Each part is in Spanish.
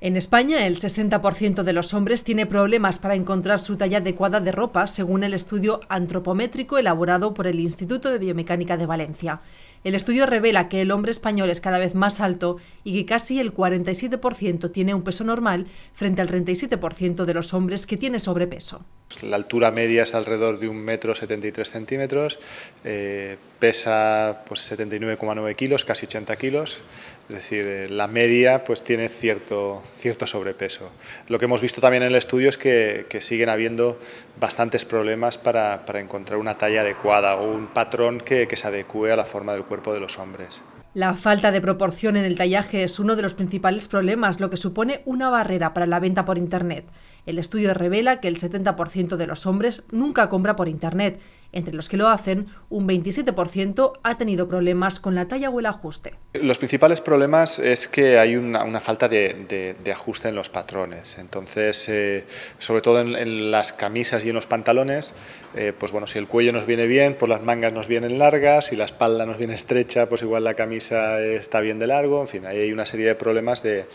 En España, el 60% de los hombres tiene problemas para encontrar su talla adecuada de ropa, según el estudio antropométrico elaborado por el Instituto de Biomecánica de Valencia. El estudio revela que el hombre español es cada vez más alto y que casi el 47% tiene un peso normal frente al 37% de los hombres que tiene sobrepeso. Pues, la altura media es alrededor de 1,73 metro 73 centímetros, eh, pesa pues, 79,9 kilos, casi 80 kilos, es decir, eh, la media pues, tiene cierto, sobrepeso. Lo que hemos visto también en el estudio es que, siguen habiendo bastantes problemas para, encontrar una talla adecuada o un patrón que, que se adecue a la forma del cuerpo de los hombres. La falta de proporción en el tallaje es uno de los principales problemas, lo que supone una barrera para la venta por Internet. El estudio revela que el 70% de los hombres nunca compra por Internet. Entre los que lo hacen, un 27% ha tenido problemas con la talla o el ajuste. Los principales problemas es que hay una, falta de, ajuste en los patrones. Entonces, eh, sobre todo en, las camisas y en los pantalones, eh, pues bueno, si el cuello nos viene bien, pues las mangas nos vienen largas, si la espalda nos viene estrecha, pues igual la camisa está bien de largo. En fin, ahí hay una serie de problemas de,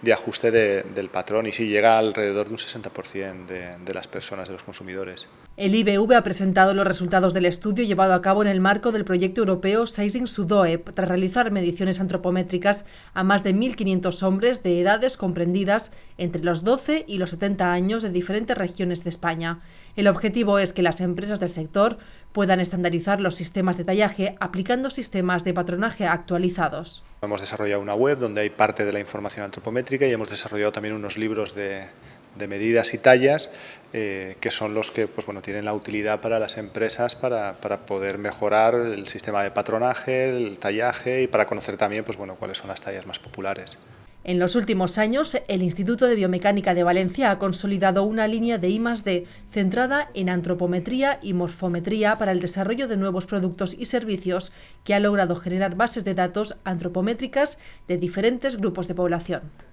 de ajuste del patrón y si llega alrededor de un 60% de, de las personas, de los consumidores. El IBV ha presentado los resultados del estudio llevado a cabo en el marco del proyecto europeo Sizing Sudoe, tras realizar mediciones antropométricas a más de 1.500 hombres de edades comprendidas entre los 12 y los 70 años de diferentes regiones de España. El objetivo es que las empresas del sector puedan estandarizar los sistemas de tallaje aplicando sistemas de patronaje actualizados. Hemos desarrollado una web donde hay parte de la información antropométrica y hemos desarrollado también unos libros de, de medidas y tallas, eh, que son los que pues, bueno, tienen la utilidad para las empresas para, poder mejorar el sistema de patronaje, el tallaje y para conocer también pues, bueno, cuáles son las tallas más populares. En los últimos años, el Instituto de Biomecánica de Valencia ha consolidado una línea de I+D centrada en antropometría y morfometría para el desarrollo de nuevos productos y servicios que ha logrado generar bases de datos antropométricas de diferentes grupos de población.